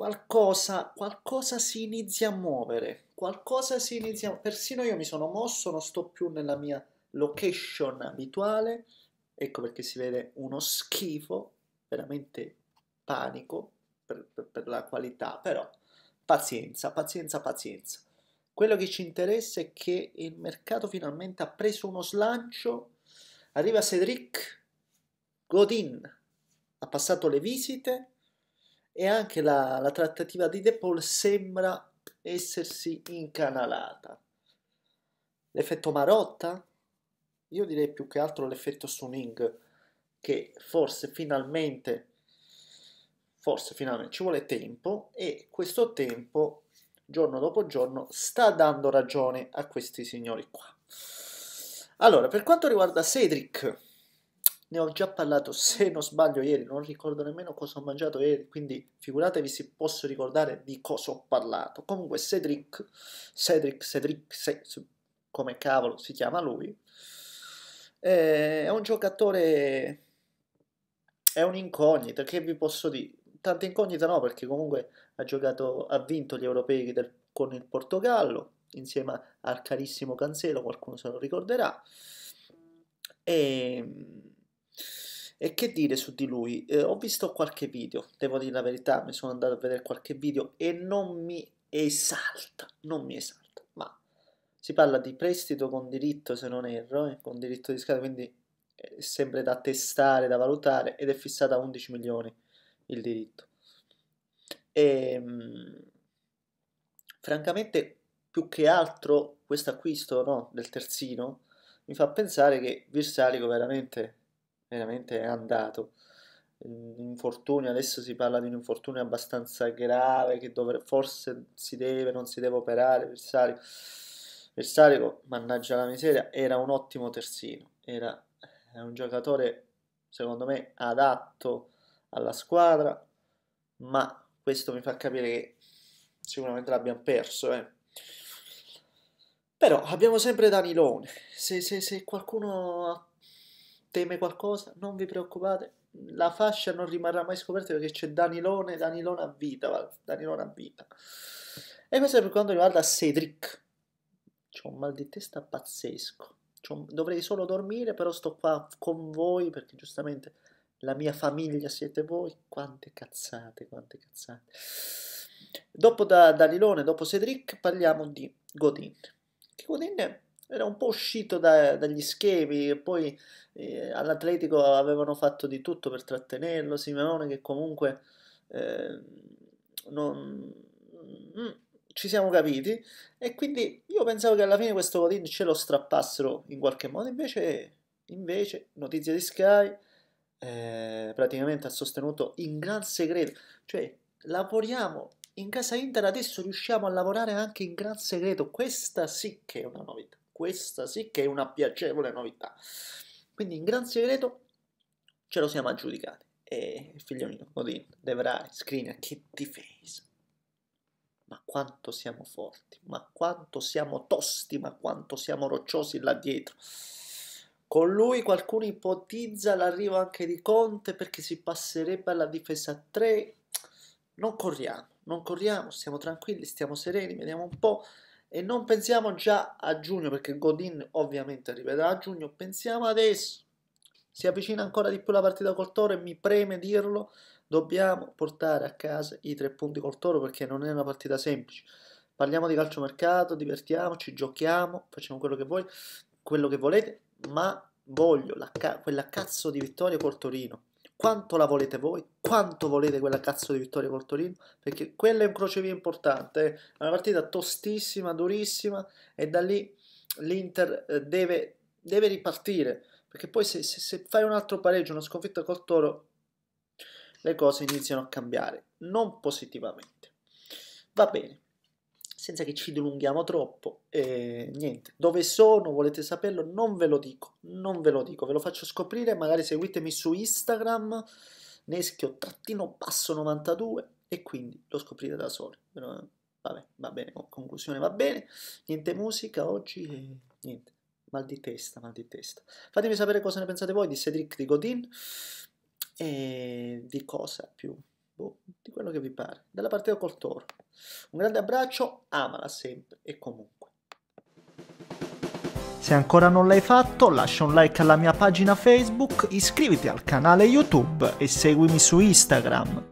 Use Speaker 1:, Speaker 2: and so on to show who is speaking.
Speaker 1: qualcosa, qualcosa si inizia a muovere, qualcosa si inizia Persino io mi sono mosso, non sto più nella mia location abituale, ecco perché si vede uno schifo, veramente panico per, per, per la qualità, però pazienza, pazienza, pazienza. Quello che ci interessa è che il mercato finalmente ha preso uno slancio, arriva Cedric Godin, ha passato le visite, e anche la, la trattativa di De Paul sembra essersi incanalata. L'effetto Marotta? Io direi più che altro l'effetto Suning, che forse finalmente, forse finalmente ci vuole tempo e questo tempo, giorno dopo giorno, sta dando ragione a questi signori qua. Allora, per quanto riguarda Cedric, ne ho già parlato se non sbaglio ieri, non ricordo nemmeno cosa ho mangiato ieri, quindi figuratevi se posso ricordare di cosa ho parlato. Comunque Cedric, Cedric, Cedric, Cedric come cavolo si chiama lui, è un giocatore, è un'incognita, che vi posso dire? Tante incognite no, perché comunque ha, giocato, ha vinto gli europei del, con il Portogallo, insieme al carissimo Cancelo, qualcuno se lo ricorderà. E ehm, e che dire su di lui? Eh, ho visto qualche video, devo dire la verità, mi sono andato a vedere qualche video e non mi esalta, non mi esalta, ma si parla di prestito con diritto, se non erro, eh, con diritto di scala, quindi è sempre da testare, da valutare ed è fissata a 11 milioni il diritto. E, ehm, mh, francamente, più che altro questo acquisto no, del terzino mi fa pensare che Virsalico veramente veramente è andato. Infortunio, adesso si parla di un infortunio abbastanza grave che dovre, forse si deve, non si deve operare. Versario, Versario, mannaggia la miseria, era un ottimo terzino, era, era un giocatore secondo me adatto alla squadra, ma questo mi fa capire che sicuramente l'abbiamo perso. Eh. Però abbiamo sempre Danilone. Se, se, se qualcuno ha teme qualcosa, non vi preoccupate, la fascia non rimarrà mai scoperta perché c'è Danilone, Danilone a vita, Danilone a vita. E questo è per quanto riguarda Cedric. C'ho un mal di testa pazzesco. Un... Dovrei solo dormire, però sto qua con voi perché giustamente la mia famiglia siete voi. Quante cazzate, quante cazzate. Dopo da Danilone, dopo Cedric, parliamo di Godin. Che Godin è era un po' uscito da, dagli schemi e poi eh, all'Atletico avevano fatto di tutto per trattenerlo, Simeone che comunque eh, non... Mm, ci siamo capiti e quindi io pensavo che alla fine questo Godin ce lo strappassero in qualche modo, invece, invece notizia di Sky eh, praticamente ha sostenuto in gran segreto, cioè lavoriamo in casa Inter adesso riusciamo a lavorare anche in gran segreto, questa sì che è una novità questa sì che è una piacevole novità. Quindi in gran segreto ce lo siamo aggiudicati e figlio mio, Odin, Devrai, Skriniar, Kitty Face. Ma quanto siamo forti, ma quanto siamo tosti, ma quanto siamo rocciosi là dietro. Con lui qualcuno ipotizza l'arrivo anche di Conte perché si passerebbe alla difesa 3. Non corriamo, non corriamo, stiamo tranquilli, stiamo sereni, vediamo un po' e non pensiamo già a giugno perché Godin ovviamente arriverà a giugno, pensiamo adesso. Si avvicina ancora di più la partita col Toro e mi preme dirlo, dobbiamo portare a casa i tre punti col Toro perché non è una partita semplice. Parliamo di calciomercato, divertiamoci, giochiamo, facciamo quello che, vuoi, quello che volete, ma voglio la, quella cazzo di vittoria col Torino quanto la volete voi, quanto volete quella cazzo di vittoria col Torino, perché quella è un crocevia importante, eh. è una partita tostissima, durissima e da lì l'Inter eh, deve, deve ripartire, perché poi se, se, se, fai un altro pareggio, una sconfitta col Toro, le cose iniziano a cambiare, non positivamente. Va bene, senza che ci dilunghiamo troppo, eh, niente, dove sono, volete saperlo, non ve lo dico, non ve lo dico, ve lo faccio scoprire, magari seguitemi su Instagram, neschio-basso92 e quindi lo scoprite da soli, vabbè, va bene, conclusione va bene, niente musica oggi e niente, mal di testa, mal di testa. Fatemi sapere cosa ne pensate voi di Cedric di Godin e di cosa più boh, di quello che vi pare, della partita col Toro. Un grande abbraccio, amala sempre e comunque. Se ancora non l'hai fatto, lascia un like alla mia pagina Facebook, iscriviti al canale YouTube e seguimi su Instagram.